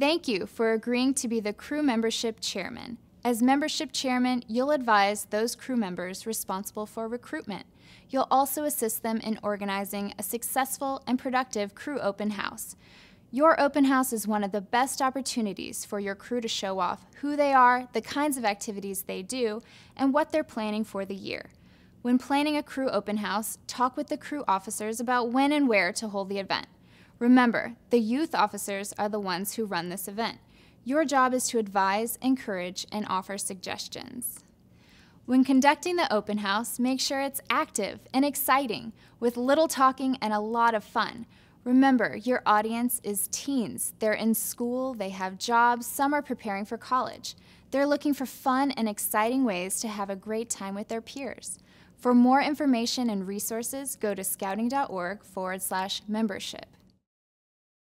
Thank you for agreeing to be the crew membership chairman. As membership chairman, you'll advise those crew members responsible for recruitment. You'll also assist them in organizing a successful and productive crew open house. Your open house is one of the best opportunities for your crew to show off who they are, the kinds of activities they do, and what they're planning for the year. When planning a crew open house, talk with the crew officers about when and where to hold the event. Remember, the youth officers are the ones who run this event. Your job is to advise, encourage, and offer suggestions. When conducting the open house, make sure it's active and exciting, with little talking and a lot of fun. Remember, your audience is teens. They're in school, they have jobs, some are preparing for college. They're looking for fun and exciting ways to have a great time with their peers. For more information and resources, go to scouting.org forward slash membership.